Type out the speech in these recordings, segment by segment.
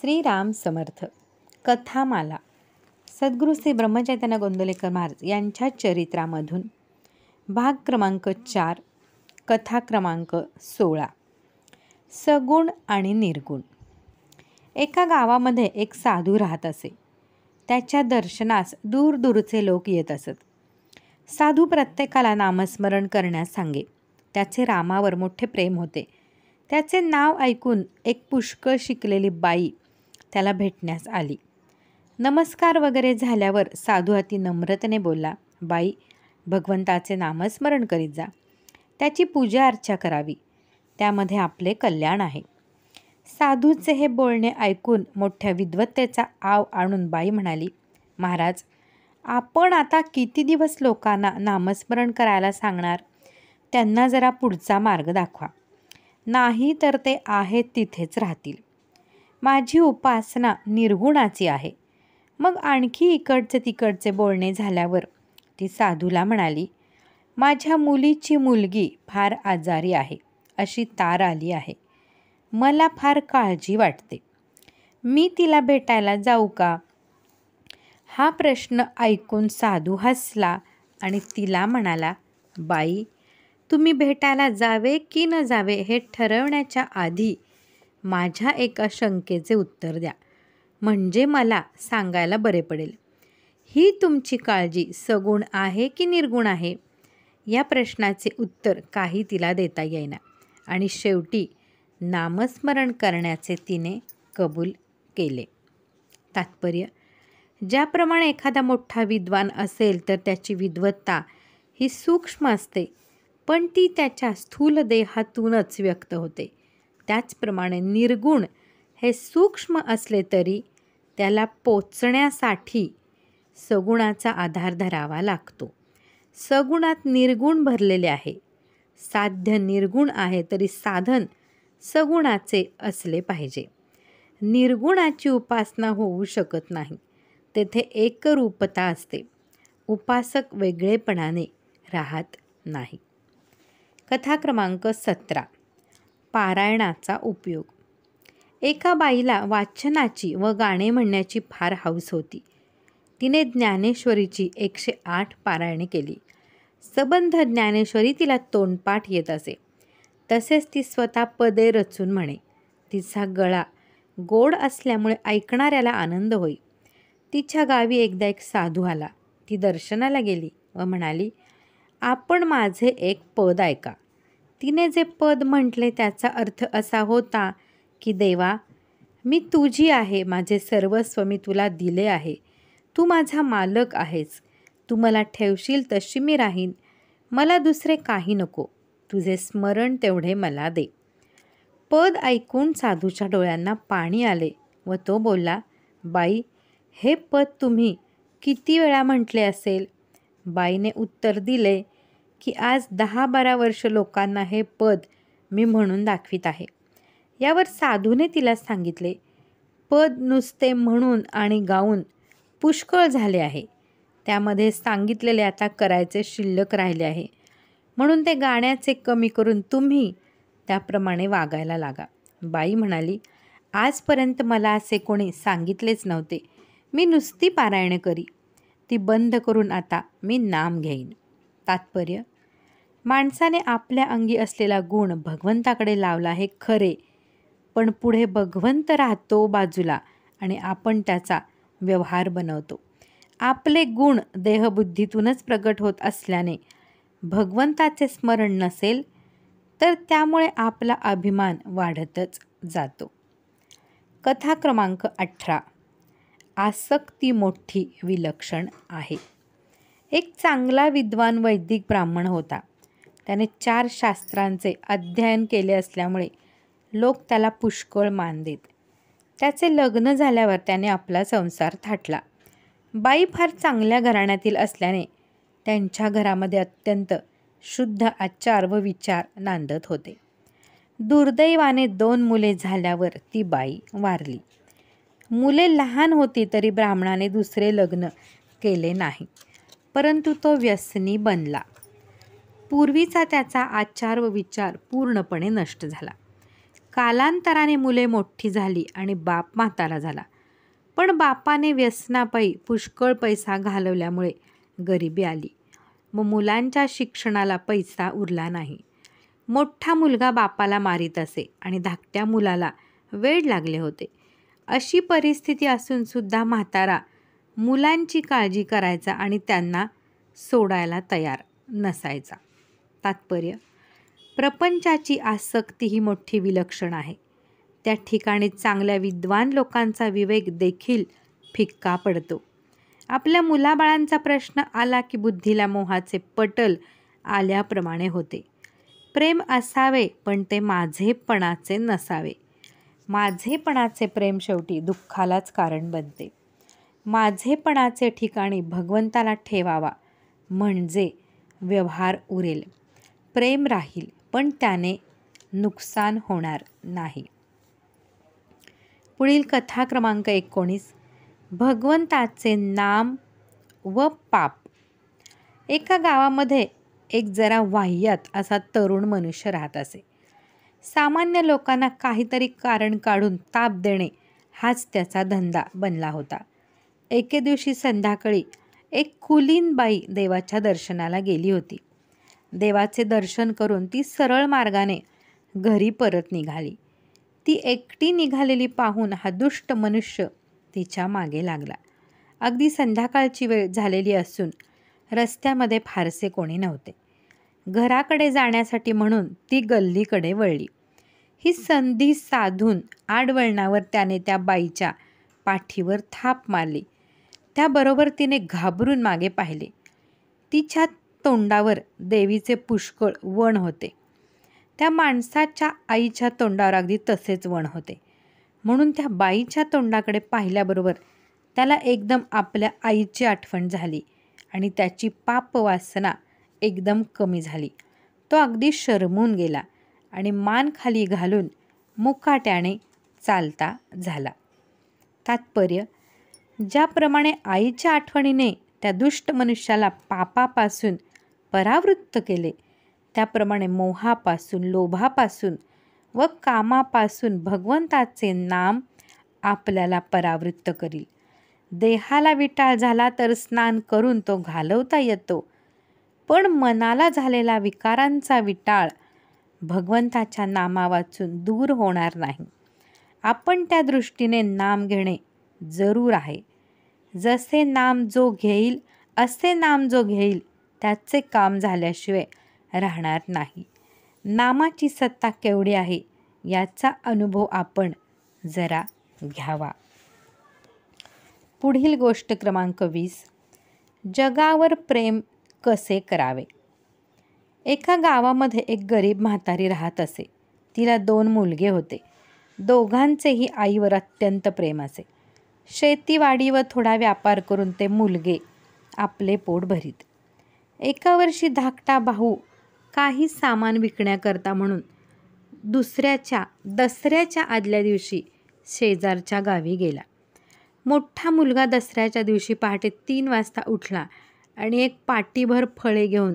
श्रीराम समर्थ कथामाला सद्गुरु श्री ब्रह्मचैतन्य गोंदलेकर महाराज यांच्या चरित्रामधून भाग क्रमांक चार कथा क्रमांक सोळा सगुण आणि निर्गुण एका गावामध्ये एक साधू राहत असे त्याच्या दर्शनास दूरदूरचे लोक येत असत साधू प्रत्येकाला नामस्मरण करण्यास सांगे त्याचे रामावर मोठे प्रेम होते त्याचे नाव ऐकून एक पुष्कळ शिकलेली बाई त्याला भेटण्यास आली नमस्कार वगैरे झाल्यावर साधू अति नम्रतेने बोलला बाई भगवंताचे नामस्मरण करीत जा त्याची पूजा अर्चा करावी त्यामध्ये आपले कल्याण आहे साधूचे हे बोलणे ऐकून मोठ्या विद्वत्तेचा आव आणून बाई म्हणाली महाराज आपण आता किती दिवस लोकांना नामस्मरण करायला सांगणार त्यांना जरा पुढचा मार्ग दाखवा नाही तर ते आहेत तिथेच राहतील माझी उपासना निर्गुणाची आहे मग आणखी इकडचे तिकडचे बोलणे झाल्यावर ती साधूला म्हणाली माझ्या मुलीची मुलगी फार आजारी आहे अशी तार आली आहे मला फार काळजी वाटते मी तिला भेटायला जाऊ का हा प्रश्न ऐकून साधू हसला आणि तिला म्हणाला बाई तुम्ही भेटायला जावे की न जावे हे ठरवण्याच्या आधी माझ्या एका शंकेचे उत्तर द्या म्हणजे मला सांगायला बरे पडेल ही तुमची काळजी सगुण आहे की निर्गुण आहे या प्रश्नाचे उत्तर काही तिला देता येईना आणि शेवटी नामस्मरण करण्याचे तिने कबूल केले तात्पर्य ज्याप्रमाणे एखादा मोठा विद्वान असेल तर त्याची विद्वत्ता ही सूक्ष्म असते पण ती त्याच्या स्थूल देहातूनच व्यक्त होते त्याचप्रमाणे निर्गुण हे सूक्ष्म असले तरी त्याला पोचण्यासाठी सगुणाचा आधार धरावा लागतो सगुणात निर्गुण भरलेले आहे साध्य निर्गुण आहे तरी साधन सगुणाचे असले पाहिजे निर्गुणाची उपासना होऊ शकत नाही तेथे एकरूपता असते उपासक वेगळेपणाने राहत नाही कथा क्रमांक सतरा पारायणाचा उपयोग एका बाईला वाचनाची व गाणे म्हणण्याची फार हौस होती तिने ज्ञानेश्वरीची एकशे आठ पारायणे केली सबंध ज्ञानेश्वरी तिला तोंडपाठ येत असे तसेच ती स्वतः पदे रचून म्हणे तिचा गळा गोड असल्यामुळे ऐकणाऱ्याला आनंद होई तिच्या गावी एकदा एक साधू आला ती दर्शनाला गेली व म्हणाली आपण माझे एक पद ऐका तिने जे पद म्हटले त्याचा अर्थ असा होता की देवा मी तुझी आहे माझे सर्वस्व मी तुला दिले आहे तू माझा मालक आहेस तू मला ठेवशील तशी मी राहीन मला दुसरे काही नको तुझे स्मरण तेवढे मला दे पद ऐकून साधूच्या डोळ्यांना पाणी आले व तो बोलला बाई हे पद तुम्ही किती वेळा म्हटले असेल बाईने उत्तर दिले की आज दहा बारा वर्ष लोकांना हे पद मी म्हणून दाखवित आहे यावर साधूने तिला सांगितले पद नुसते म्हणून आणि गाऊन पुष्कळ झाले आहे त्यामध्ये सांगितलेले आता करायचे शिल्लक राहिले आहे म्हणून ते गाण्याचे कमी करून तुम्ही त्याप्रमाणे वागायला लागा बाई म्हणाली आजपर्यंत मला असे कोणी सांगितलेच नव्हते मी नुसती पारायण करी ती बंद करून आता मी नाम घेईन तात्पर्य माणसाने आपल्या अंगी असलेला गुण भगवंताकडे लावला हे खरे पण पुढे भगवंत राहतो बाजूला आणि आपण त्याचा व्यवहार बनवतो आपले गुण देहबुद्धीतूनच प्रगट होत असल्याने भगवंताचे स्मरण नसेल तर त्यामुळे आपला अभिमान वाढतच जातो कथा क्रमांक अठरा आसक्ती मोठी विलक्षण आहे एक चांगला विद्वान वैदिक ब्राह्मण होता त्याने चार शास्त्रांचे अध्ययन केले असल्यामुळे लोक त्याला पुष्कळ मान देत त्याचे लग्न झाल्यावर त्याने आपला संसार थाटला बाई फार चांगल्या घराण्यातील असल्याने त्यांच्या घरामध्ये अत्यंत शुद्ध आचार व विचार नांदत होते दुर्दैवाने दोन मुले झाल्यावर ती बाई वारली मुले लहान होती तरी ब्राह्मणाने दुसरे लग्न केले नाही परंतु तो व्यसनी बनला पूर्वीचा त्याचा आचार व विचार पूर्णपणे नष्ट झाला कालांतराने मुले मोठी झाली आणि बाप म्हातारा झाला पण बापाने व्यसनापायी पुष्कळ पैसा घालवल्यामुळे गरिबी आली मग मुलांच्या शिक्षणाला पैसा उरला नाही मोठा मुलगा बापाला मारित असे आणि धाकट्या मुलाला वेळ लागले होते अशी परिस्थिती असूनसुद्धा म्हातारा मुलांची काळजी करायचा आणि त्यांना सोडायला तयार नसायचा तात्पर्य प्रपंचाची आसक्ती ही मोठी विलक्षण आहे त्या ठिकाणी चांगल्या विद्वान लोकांचा विवेक देखील फिक्का पडतो आपल्या मुलाबाळांचा प्रश्न आला की बुद्धीला मोहाचे पटल आल्याप्रमाणे होते प्रेम असावे पण ते माझेपणाचे नसावे माझेपणाचे प्रेम शेवटी दुःखालाच कारण बनते माझेपणाचे ठिकाणी भगवंताला ठेवावा म्हणजे व्यवहार उरेल प्रेम राहील पण त्याने नुकसान होणार नाही पुढील कथा क्रमांक एकोणीस भगवंताचे नाम व पाप एका गावामध्ये एक जरा वाह्यात असा तरुण मनुष्य राहत असे सामान्य लोकांना काहीतरी कारण काढून ताप देणे हाच त्याचा धंदा बनला होता एके दिवशी संध्याकाळी एक कुलीन देवाच्या दर्शनाला गेली होती देवाचे दर्शन करून ती सरळ मार्गाने घरी परत निघाली ती एकटी निघालेली पाहून हा दुष्ट मनुष्य तिच्या मागे लागला अगदी संध्याकाळची वेळ झालेली असून रस्त्यामध्ये फारसे कोणी नव्हते घराकडे जाण्यासाठी म्हणून ती गल्लीकडे वळली ही संधी साधून आडवळणावर त्याने त्या बाईच्या पाठीवर थाप मारली त्याबरोबर तिने घाबरून मागे पाहिले तिच्या तोंडावर देवीचे पुष्कळ वण होते त्या माणसाच्या आईच्या तोंडावर अगदी तसेच वण होते म्हणून त्या बाईच्या तोंडाकडे पाहिल्याबरोबर त्याला एकदम आपल्या आईची आठवण झाली आणि त्याची पापवासना एकदम कमी झाली तो अगदी शरमून गेला आणि मान खाली घालून मुकाट्याने चालता झाला तात्पर्य ज्याप्रमाणे आईच्या आठवणीने त्या दुष्ट मनुष्याला पापापासून परावृत्त केले त्याप्रमाणे मोहापासून लोभापासून व कामापासून भगवंताचे नाम आपल्याला परावृत्त करील देहाला विटाळ झाला तर स्नान करून तो घालवता येतो पण मनाला झालेला विकारांचा विटाळ भगवंताच्या नामावाचून दूर होणार नाही आपण त्या दृष्टीने नाम घेणे जरूर आहे जसे नाम जो घेईल असे नाम जो घेईल त्याचे काम झाल्याशिवाय राहणार नाही नामाची सत्ता केवढी आहे याचा अनुभव आपण जरा घ्यावा पुढील गोष्ट क्रमांक वीस जगावर प्रेम कसे करावे एका गावामध्ये एक गरीब म्हातारी राहत असे तिला दोन मुलगे होते दोघांचेही आईवर अत्यंत प्रेम असे शेतीवाडी व थोडा व्यापार करून ते मुलगे आपले पोट भरीत एका वर्षी धाकटा भाऊ काही सामान विकण्याकरता म्हणून दुसऱ्याच्या दसऱ्याच्या आदल्या दिवशी शेजारच्या गावी गेला मोठा मुलगा दसऱ्याच्या दिवशी पहाटे तीन वाजता उठला आणि एक पाटीभर फळे घेऊन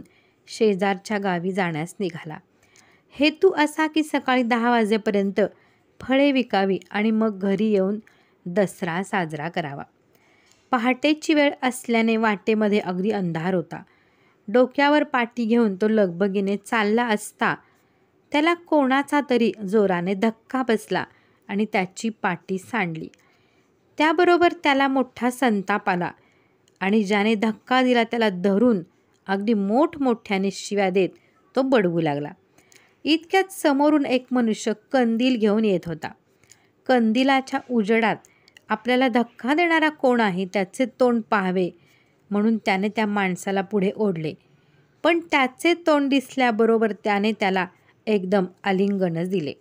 शेजारच्या गावी जाण्यास निघाला हेतू असा की सकाळी दहा वाजेपर्यंत फळे विकावी आणि मग घरी येऊन दसरा साजरा करावा पहाटेची वेळ असल्याने वाटेमध्ये अगदी अंधार होता डोक्यावर पाठी घेऊन तो लगबगीने चालला असता त्याला कोणाचा तरी जोराने धक्का बसला आणि त्याची पाठी सांडली त्याबरोबर त्याला मोठा संताप आला आणि ज्याने धक्का दिला त्याला धरून अगदी मोठमोठ्याने शिव्या देत तो बडवू लागला इतक्यात समोरून एक मनुष्य कंदील घेऊन येत होता कंदिलाच्या उजडात आपल्याला धक्का देणारा कोण आहे त्याचे तोंड पाहावे म्हणून त्याने त्या माणसाला पुढे ओढले पण त्याचे तोंड दिसल्याबरोबर त्याने त्याला एकदम आलिंगनच दिले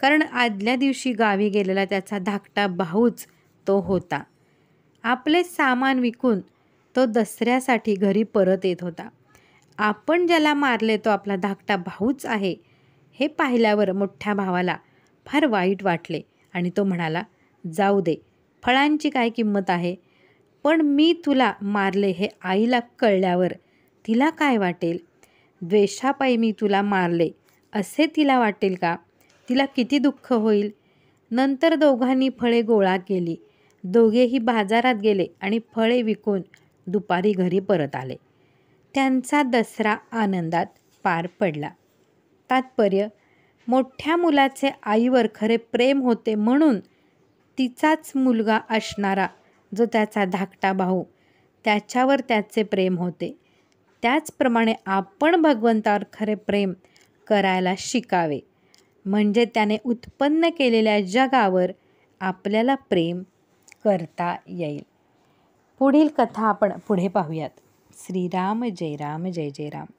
कारण आदल्या दिवशी गावी गेलेला त्याचा धाकटा भाऊच तो होता आपले सामान विकून तो दसऱ्यासाठी घरी परत येत होता आपण ज्याला मारले तो आपला धाकटा भाऊच आहे हे पाहिल्यावर मोठ्या भावाला फार वाईट वाटले आणि तो म्हणाला जाऊ दे फळांची काय किंमत आहे पण मी तुला मारले हे आईला कळल्यावर तिला काय वाटेल द्वेषापायी मी तुला मारले असे तिला वाटेल का तिला किती दुःख होईल नंतर दोघांनी फळे गोळा केली दोघेही बाजारात गेले आणि फळे विकून दुपारी घरी परत आले त्यांचा दसरा आनंदात पार पडला तात्पर्य मोठ्या मुलाचे आईवर खरे प्रेम होते म्हणून तिचाच मुलगा असणारा जो त्याचा धाकटा भाऊ त्याच्यावर त्याचे प्रेम होते त्याचप्रमाणे आपण भगवंतावर खरे प्रेम करायला शिकावे म्हणजे त्याने उत्पन्न केलेल्या जगावर आपल्याला प्रेम करता येईल पुढील कथा आपण पुढे पाहूयात श्रीराम जय राम जय जय राम